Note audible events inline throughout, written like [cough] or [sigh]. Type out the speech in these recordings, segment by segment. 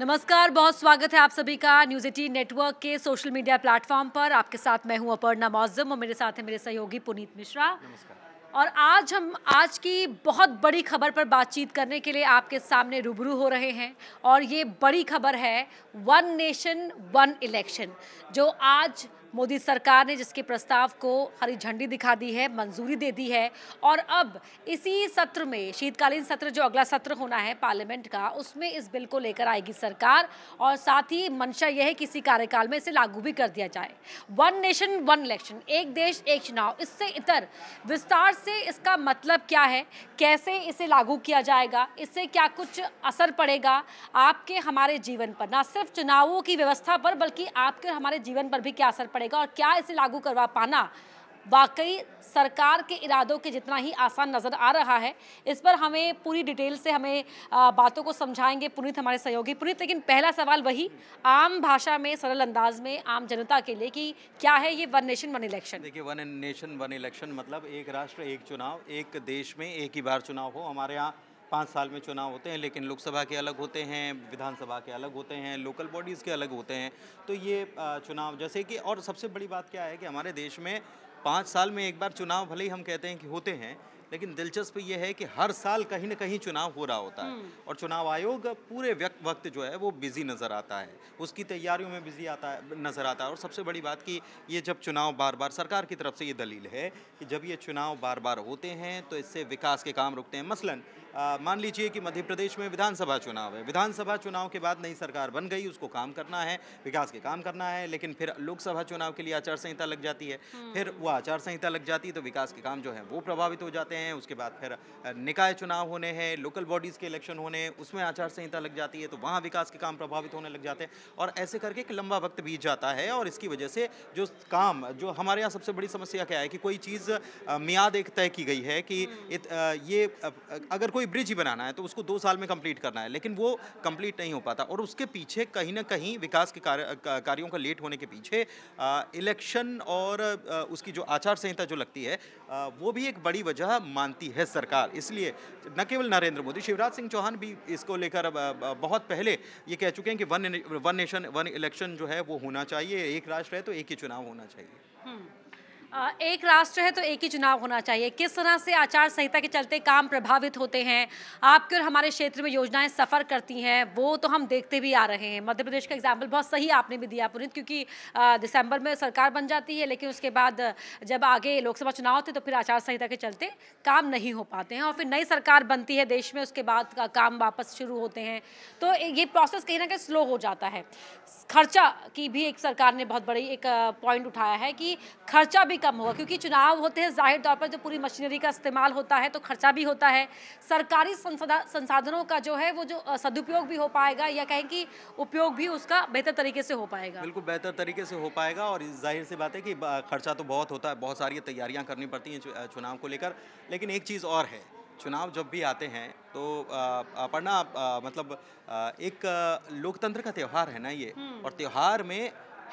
नमस्कार बहुत स्वागत है आप सभी का न्यूज एटीन नेटवर्क के सोशल मीडिया प्लेटफॉर्म पर आपके साथ मैं हूं अपर्णा मौजम और मेरे साथ है मेरे सहयोगी पुनीत मिश्रा और आज हम आज की बहुत बड़ी खबर पर बातचीत करने के लिए आपके सामने रूबरू हो रहे हैं और ये बड़ी खबर है वन नेशन वन इलेक्शन जो आज मोदी सरकार ने जिसके प्रस्ताव को हरी झंडी दिखा दी है मंजूरी दे दी है और अब इसी सत्र में शीतकालीन सत्र जो अगला सत्र होना है पार्लियामेंट का उसमें इस बिल को लेकर आएगी सरकार और साथ ही मंशा यह है कि इसी कार्यकाल में इसे लागू भी कर दिया जाए वन नेशन वन इलेक्शन एक देश एक चुनाव इससे इतर विस्तार से इसका मतलब क्या है कैसे इसे लागू किया जाएगा इससे क्या कुछ असर पड़ेगा आपके हमारे जीवन पर ना सिर्फ चुनावों की व्यवस्था पर बल्कि आपके हमारे जीवन पर भी क्या असर पड़ेगा पड़ेगा और क्या इसे लागू करवा पाना वाकई सरकार के इरादों के जितना ही आसान नज़र आ रहा है इस पर हमें पूरी डिटेल से हमें बातों को समझाएंगे पुनीत हमारे सहयोगी पुनीत लेकिन पहला सवाल वही आम भाषा में सरल अंदाज में आम जनता के लिए कि क्या है ये वन नेशन वन इलेक्शन देखिए वन नेशन वन इलेक्शन मतलब एक राष्ट्र एक चुनाव एक देश में एक ही बार चुनाव हो हमारे यहाँ पाँच साल में चुनाव होते हैं लेकिन लोकसभा के अलग होते हैं विधानसभा के अलग होते हैं लोकल बॉडीज़ के अलग होते हैं तो ये चुनाव जैसे कि और सबसे बड़ी बात क्या है कि हमारे देश में पाँच साल में एक बार चुनाव भले ही हम कहते हैं कि होते हैं लेकिन दिलचस्प ये है कि हर साल कहीं ना कहीं चुनाव हो रहा होता है हम्म। और चुनाव आयोग पूरे व्यक्त वक्त जो है वो बिज़ी नज़र आता है उसकी तैयारियों में बिज़ी आता है नज़र आता है और सबसे बड़ी बात कि ये जब चुनाव बार बार सरकार की तरफ से ये दलील है कि जब ये चुनाव बार बार होते हैं तो इससे विकास के काम रुकते हैं मसलन मान लीजिए कि मध्य प्रदेश में विधानसभा चुनाव है विधानसभा चुनाव के बाद नई सरकार बन गई उसको काम करना है विकास के काम करना है लेकिन फिर लोकसभा चुनाव के लिए आचार संहिता लग जाती है हम्म। फिर वो आचार संहिता लग जाती है तो विकास के काम जो है वो प्रभावित हो जाते हैं उसके बाद फिर निकाय चुनाव होने हैं लोकल बॉडीज़ के इलेक्शन होने हैं उसमें आचार संहिता लग जाती है तो वहाँ विकास के काम प्रभावित होने लग जाते हैं और ऐसे करके एक लंबा वक्त बीत जाता है और इसकी वजह से जो काम जो हमारे यहाँ सबसे बड़ी समस्या क्या है कि कोई चीज़ मियाद एक तय की गई है कि हम्म। ये अगर कोई ब्रिज ही बनाना है तो उसको दो साल में कंप्लीट करना है लेकिन वो कंप्लीट नहीं हो पाता और उसके पीछे कहीं ना कहीं विकास के कार्य कार्यों का लेट होने के पीछे इलेक्शन और आ, उसकी जो आचार संहिता जो लगती है आ, वो भी एक बड़ी वजह मानती है सरकार इसलिए न केवल नरेंद्र मोदी शिवराज सिंह चौहान भी इसको लेकर बहुत पहले ये कह चुके हैं कि one one nation one election जो है वो होना चाहिए एक राष्ट्र है तो एक ही चुनाव होना चाहिए हम्म। एक राष्ट्र है तो एक ही चुनाव होना चाहिए किस तरह से आचार संहिता के चलते काम प्रभावित होते हैं आपके और हमारे क्षेत्र में योजनाएं सफ़र करती हैं वो तो हम देखते भी आ रहे हैं मध्य प्रदेश का एग्जाम्पल बहुत सही आपने भी दिया पुनित क्योंकि दिसंबर में सरकार बन जाती है लेकिन उसके बाद जब आगे लोकसभा चुनाव होते तो फिर आचार संहिता के चलते काम नहीं हो पाते हैं और फिर नई सरकार बनती है देश में उसके बाद का काम वापस शुरू होते हैं तो ये प्रोसेस कहीं ना कहीं स्लो हो जाता है खर्चा की भी एक सरकार ने बहुत बड़ी एक पॉइंट उठाया है कि खर्चा भी भी कम होगा क्योंकि चुनाव होते हैं जाहिर तौर पर जो पूरी मशीनरी का इस्तेमाल होता है तो खर्चा भी होता है सरकारी संसाधनों का जो है वो जो सदुपयोग भी हो पाएगा या कहें कि उपयोग भी उसका बेहतर तरीके से हो पाएगा बिल्कुल बेहतर तरीके से हो पाएगा और जाहिर सी बात है कि खर्चा तो बहुत होता है बहुत सारी तैयारियाँ करनी पड़ती हैं चुनाव को लेकर लेकिन एक चीज़ और है चुनाव जब भी आते हैं तो पढ़ना मतलब एक लोकतंत्र का त्यौहार है ना ये और त्यौहार में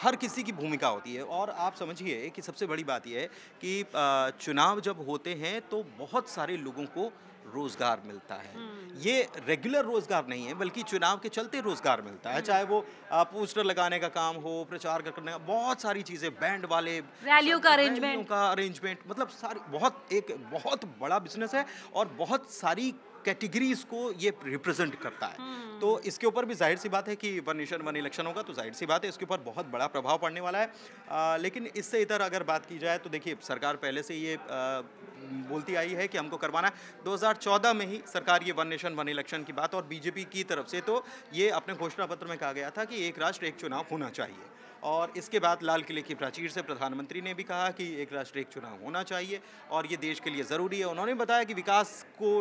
हर किसी की भूमिका होती है और आप समझिए कि सबसे बड़ी बात यह है कि चुनाव जब होते हैं तो बहुत सारे लोगों को रोजगार मिलता है हम्म। ये रेगुलर रोजगार नहीं है बल्कि चुनाव के चलते रोजगार मिलता है चाहे वो पोस्टर लगाने का काम हो प्रचार करने का बहुत सारी चीजें बैंड वाले रैलियों का अरेंजमेंट का अरेंजमेंट मतलब सारी बहुत एक बहुत बड़ा बिजनेस है और बहुत सारी कैटेगरीज को ये रिप्रेजेंट करता है हम्म। तो इसके ऊपर भी जाहिर सी बात है कि वन नेशन वन इलेक्शन होगा तो जाहिर सी बात है इसके ऊपर बहुत बड़ा प्रभाव पड़ने वाला है आ, लेकिन इससे इधर अगर बात की जाए तो देखिए सरकार पहले से ये आ, बोलती आई है कि हमको करवाना है दो में ही सरकार ये वन नेशन वन इलेक्शन की बात और बीजेपी की तरफ से तो ये अपने घोषणा पत्र में कहा गया था कि एक राष्ट्र एक चुनाव होना चाहिए और इसके बाद लाल किले की प्राचीर से प्रधानमंत्री ने भी कहा कि एक राष्ट्र एक चुनाव होना चाहिए और ये देश के लिए ज़रूरी है उन्होंने बताया कि विकास को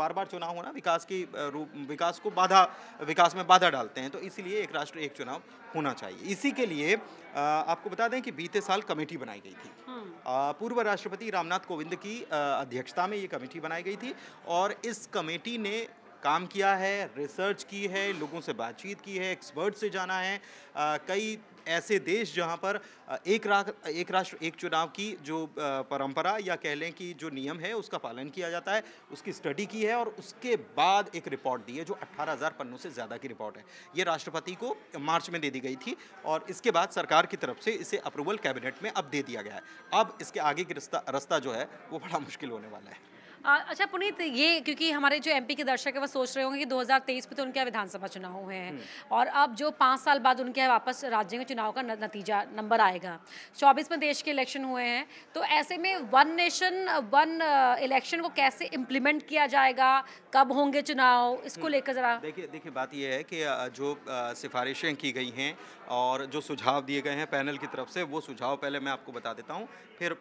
बार बार चुनाव होना विकास की रूप विकास को बाधा विकास में बाधा डालते हैं तो इसीलिए एक राष्ट्र एक चुनाव होना चाहिए इसी के लिए आपको बता दें कि बीते साल कमेटी बनाई गई थी हम्म। पूर्व राष्ट्रपति रामनाथ कोविंद की अध्यक्षता में ये कमेटी बनाई गई थी और इस कमेटी ने काम किया है रिसर्च की है लोगों से बातचीत की है एक्सपर्ट से जाना है कई ऐसे देश जहां पर एक रा एक राष्ट्र एक चुनाव की जो परंपरा या कह लें कि जो नियम है उसका पालन किया जाता है उसकी स्टडी की है और उसके बाद एक रिपोर्ट दी है जो 18,000 पन्नों से ज़्यादा की रिपोर्ट है ये राष्ट्रपति को मार्च में दे दी गई थी और इसके बाद सरकार की तरफ से इसे अप्रूवल कैबिनेट में अब दे दिया गया है अब इसके आगे की रास्ता रास्ता जो है वो बड़ा मुश्किल होने वाला है अच्छा पुनीत ये क्योंकि हमारे जो एमपी के दर्शक है वो सोच रहे होंगे कि 2023 में तो उनके विधानसभा चुनाव हुए हैं हम्म। और अब जो पाँच साल बाद उनके वापस राज्य के चुनाव का नतीजा नंबर आएगा चौबीस में देश के इलेक्शन हुए हैं तो ऐसे में वन नेशन वन इलेक्शन को कैसे इम्प्लीमेंट किया जाएगा कब होंगे चुनाव इसको हम्म। लेकर जरा देखिए देखिए बात यह है कि जो सिफारिशें की गई हैं और जो सुझाव दिए गए हैं पैनल की तरफ से वो सुझाव पहले मैं आपको बता देता हूँ फिर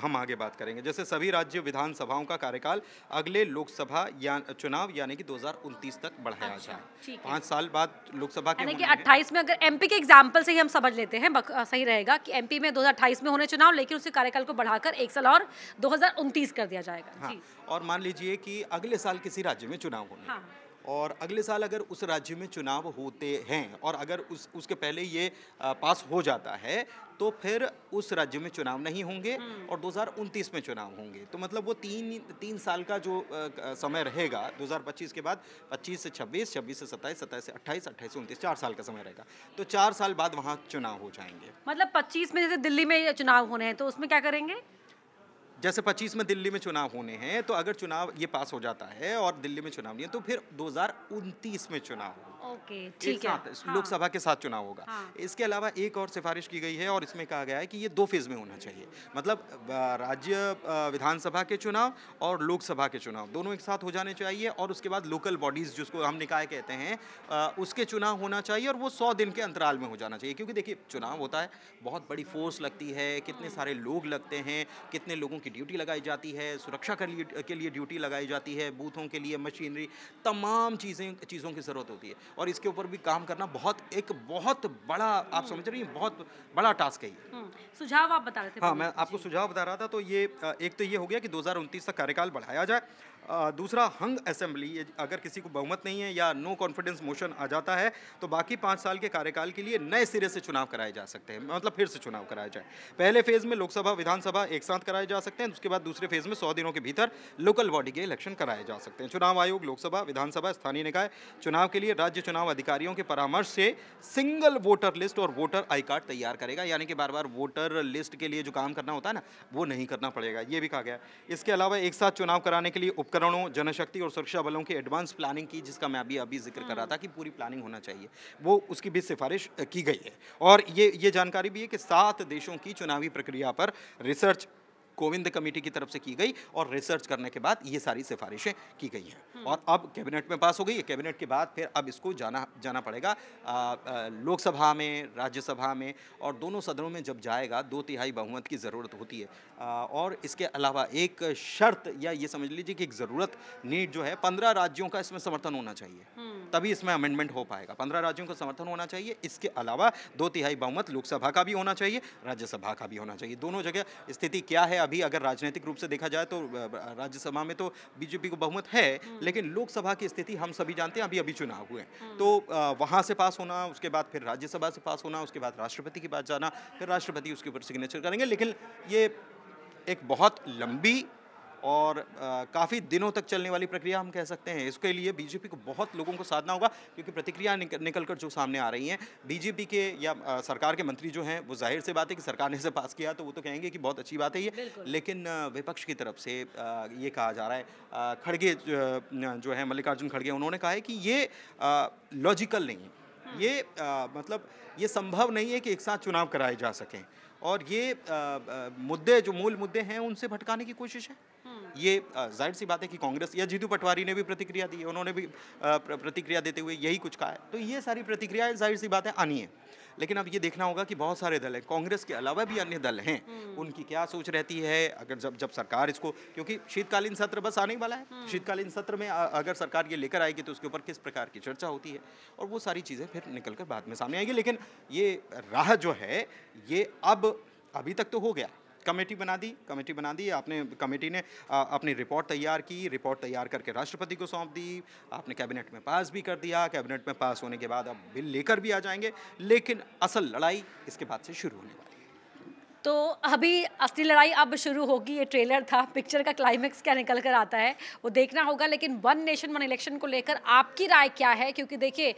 हम आगे बात करेंगे जैसे सभी राज्य विधानसभाओं का कार्यकाल अगले लोकसभा या चुनाव यानी कि 2029 तक बढ़ाया अच्छा, जाए पाँच साल बाद लोकसभा के कि 28 में अगर एमपी के एग्जाम्पल से ही हम समझ लेते हैं सही रहेगा कि एमपी में 2028 में होने चुनाव लेकिन उसके कार्यकाल को बढ़ाकर एक साल और दो कर दिया जाएगा हाँ, और मान लीजिए कि अगले साल किसी राज्य में चुनाव होने हाँ। और अगले साल अगर उस राज्य में चुनाव होते हैं और अगर उस उसके पहले ये पास हो जाता है तो फिर उस राज्य में चुनाव नहीं होंगे हम्म। और दो में चुनाव होंगे तो मतलब वो तीन तीन साल का जो आ, समय रहेगा 2025 के बाद 25 से 26, 26 से 27, 27 से 28, 28 से उनतीस चार साल का समय रहेगा तो चार साल बाद वहाँ चुनाव हो जाएंगे मतलब 25 में जैसे दिल्ली में चुनाव होने हैं तो उसमें क्या करेंगे जैसे 25 में दिल्ली में चुनाव होने हैं तो अगर चुनाव ये पास हो जाता है और दिल्ली में चुनाव नहीं है तो फिर दो में चुनाव होगा ओके ठीक है हाँ। लोकसभा के साथ चुनाव होगा हाँ। इसके अलावा एक और सिफारिश की गई है और इसमें कहा गया है कि ये दो फेज में होना चाहिए मतलब राज्य विधानसभा के चुनाव और लोकसभा के चुनाव दोनों एक साथ हो जाने चाहिए और उसके बाद लोकल बॉडीज जिसको हम निकाय कहते हैं उसके चुनाव होना चाहिए और वो सौ दिन के अंतराल में हो जाना चाहिए क्योंकि देखिए चुनाव होता है बहुत बड़ी फोर्स लगती है कितने सारे लोग लगते हैं कितने लोगों की की ड्यूटी लगाई जाती है सुरक्षा के लिए के लिए ड्यूटी लगाई जाती है बूथों के लिए मशीनरी तमाम चीज़ें चीज़ों की ज़रूरत होती है और इसके ऊपर भी काम करना बहुत एक बहुत बड़ा आप समझ रही हैं बहुत बड़ा टास्क है ये हम्म, सुझाव आप बता रहे थे हाँ मैं आपको सुझाव बता रहा था तो ये एक तो ये हो गया कि दो तक कार्यकाल बढ़ाया जाए दूसरा हंग असेंबली अगर किसी को बहुमत नहीं है या नो कॉन्फिडेंस मोशन आ जाता है तो बाकी पाँच साल के कार्यकाल के लिए नए सिरे से चुनाव कराए जा सकते हैं मतलब फिर से चुनाव कराया जाए पहले फेज़ में लोकसभा विधानसभा एक साथ कराए जा सकते हैं उसके बाद दूसरे फेज़ में सौ दिनों के भीतर लोकल बॉडी के इलेक्शन कराए जा सकते हैं चुनाव आयोग लोकसभा विधानसभा स्थानीय निकाय चुनाव के लिए राज्य चुनाव अधिकारियों के परामर्श से सिंगल वोटर लिस्ट और वोटर आई कार्ड तैयार करेगा यानी कि बार बार वोटर लिस्ट के लिए जो काम करना होता है ना वो नहीं करना पड़ेगा ये भी कहा गया इसके अलावा एक साथ चुनाव कराने के लिए उपकरण उपकरणों जनशक्ति और सुरक्षा बलों की एडवांस प्लानिंग की जिसका मैं अभी अभी जिक्र कर रहा था हाँ। कि पूरी प्लानिंग होना चाहिए वो उसकी भी सिफारिश की गई है और ये ये जानकारी भी है कि सात देशों की चुनावी प्रक्रिया पर रिसर्च कोविंद कमेटी की तरफ से की गई और रिसर्च करने के बाद ये सारी सिफारिशें की गई हैं हम्म। और अब कैबिनेट में पास हो गई है कैबिनेट के बाद फिर अब इसको जाना जाना पड़ेगा लोकसभा में राज्यसभा में और दोनों सदनों में जब जाएगा दो तिहाई बहुमत की ज़रूरत होती है आ, और इसके अलावा एक शर्त या ये समझ लीजिए कि एक ज़रूरत नीड जो है पंद्रह राज्यों का इसमें समर्थन होना चाहिए हम्म। तभी इसमें अमेंडमेंट हो पाएगा पंद्रह राज्यों का समर्थन होना चाहिए इसके अलावा दो तिहाई बहुमत लोकसभा का भी होना चाहिए राज्यसभा का भी होना चाहिए दोनों जगह स्थिति क्या है अभी अगर राजनीतिक रूप से देखा जाए तो राज्यसभा में तो बीजेपी को बहुमत है हम्म। लेकिन लोकसभा की स्थिति हम सभी जानते हैं अभी अभी चुनाव हुए हम्म। तो वहाँ से पास होना उसके बाद फिर राज्यसभा से पास होना उसके बाद राष्ट्रपति के पास जाना फिर राष्ट्रपति उसके ऊपर सिग्नेचर करेंगे लेकिन ये एक बहुत लंबी और काफ़ी दिनों तक चलने वाली प्रक्रिया हम कह सकते हैं इसके लिए बीजेपी को बहुत लोगों को साधना होगा क्योंकि प्रतिक्रिया निकल कर जो सामने आ रही हैं बीजेपी के या आ, सरकार के मंत्री जो हैं वो जाहिर से बात है कि सरकार ने इसे पास किया तो वो तो कहेंगे कि बहुत अच्छी बात है ये लेकिन विपक्ष की तरफ से आ, ये कहा जा रहा है खड़गे जो है मल्लिकार्जुन खड़गे उन्होंने कहा है कि ये लॉजिकल नहीं है हाँ। ये आ, मतलब ये संभव नहीं है कि एक साथ चुनाव कराए जा सकें और ये आ, आ, मुद्दे जो मूल मुद्दे हैं उनसे भटकाने की कोशिश है ये जाहिर सी बात है कि कांग्रेस या जीतू पटवारी ने भी प्रतिक्रिया दी उन्होंने भी प्रतिक्रिया देते हुए यही कुछ कहा है तो ये सारी प्रतिक्रियाएं जाहिर सी बात है आनी है लेकिन अब ये देखना होगा कि बहुत सारे दल हैं कांग्रेस के अलावा भी अन्य दल हैं हम्म। उनकी क्या सोच रहती है अगर जब जब सरकार इसको क्योंकि शीतकालीन सत्र बस आने वाला है हम्म। शीतकालीन सत्र में अगर सरकार ये लेकर आएगी तो उसके ऊपर किस प्रकार की चर्चा होती है और वो सारी चीज़ें फिर निकल कर बाद में सामने आएगी लेकिन ये राह जो है ये अब अभी तक तो हो गया कमेटी बना दी कमेटी बना दी आपने कमेटी ने आ, अपनी रिपोर्ट तैयार की रिपोर्ट तैयार करके राष्ट्रपति को सौंप दी आपने कैबिनेट में पास भी कर दिया कैबिनेट में पास होने के बाद अब बिल लेकर भी आ जाएंगे लेकिन असल लड़ाई इसके बाद से शुरू होने वाली तो अभी असली लड़ाई अब शुरू होगी ये ट्रेलर था पिक्चर का क्लाइमेक्स क्या निकल कर आता है वो देखना होगा लेकिन वन नेशन वन इलेक्शन को लेकर आपकी राय क्या है क्योंकि देखिए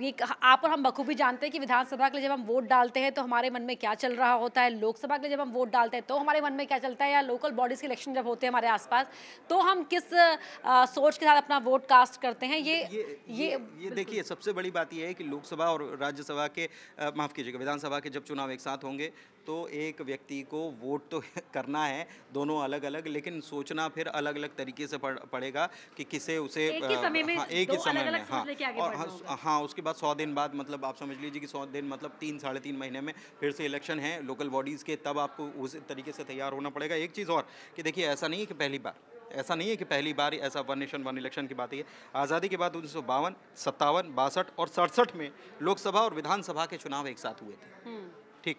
ये आप और हम बखूबी जानते हैं कि विधानसभा के लिए जब हम वोट डालते हैं तो हमारे मन में क्या चल रहा होता है लोकसभा के लिए जब हम वोट डालते हैं तो हमारे मन में क्या चलता है या लोकल बॉडीज के इलेक्शन जब होते हैं हमारे आसपास तो हम किस सोच के साथ अपना वोट कास्ट करते हैं ये ये, ये देखिए सबसे बड़ी बात यह है कि लोकसभा और राज्यसभा के माफ़ कीजिएगा विधानसभा के जब चुनाव एक साथ होंगे तो एक व्यक्ति को वोट तो [laughs] करना है दोनों अलग अलग लेकिन सोचना फिर अलग अलग तरीके से पड़, पड़ेगा कि किसे उसे एक ही समय में हाँ, हाँ और हाँ, हाँ उसके बाद सौ दिन बाद मतलब आप समझ लीजिए कि सौ दिन मतलब तीन साढ़े तीन महीने में फिर से इलेक्शन है लोकल बॉडीज़ के तब आपको उस तरीके से तैयार होना पड़ेगा एक चीज़ और कि देखिए ऐसा नहीं है कि पहली बार ऐसा नहीं है कि पहली बार ऐसा वन नेशन वन इलेक्शन की बात ही है आज़ादी के बाद उन्नीस सौ बावन सत्तावन बासठ और सड़सठ में लोकसभा और विधानसभा के चुनाव एक साथ हुए थे हम्म। ठीक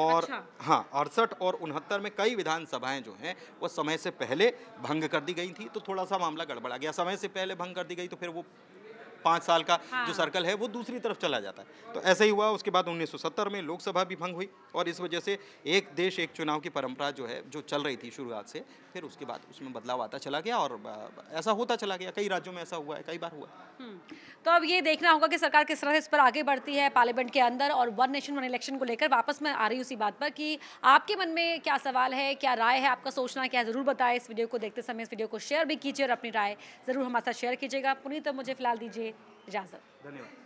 और अच्छा। हाँ अड़सठ और उनहत्तर में कई विधानसभाएं जो हैं वो समय से पहले भंग कर दी गई थी तो थोड़ा सा मामला गड़बड़ा गया समय से पहले भंग कर दी गई तो फिर वो पाँच साल का हाँ। जो सर्कल है वो दूसरी तरफ चला जाता है तो ऐसा ही हुआ उसके बाद 1970 में लोकसभा भी भंग हुई और इस वजह से एक देश एक चुनाव की परंपरा जो है जो चल रही थी शुरुआत से फिर उसके बाद उसमें बदलाव आता चला गया और ऐसा होता चला गया कई राज्यों में ऐसा हुआ है कई बार हुआ हम्म, तो अब ये देखना होगा कि सरकार किस तरह से इस पर आगे बढ़ती है पार्लियामेंट के अंदर और वन नेशन वन इलेक्शन को लेकर वापस मैं आ रही उसी बात पर कि आपके मन में क्या सवाल है क्या राय है आपका सोचना क्या ज़रूर बताएं इस वीडियो को देखते समय इस वीडियो को शेयर भी कीजिए और अपनी राय ज़रूर हमारे साथ शेयर कीजिएगा पुनीत तो मुझे फिलहाल दीजिए Jazan. Daniel.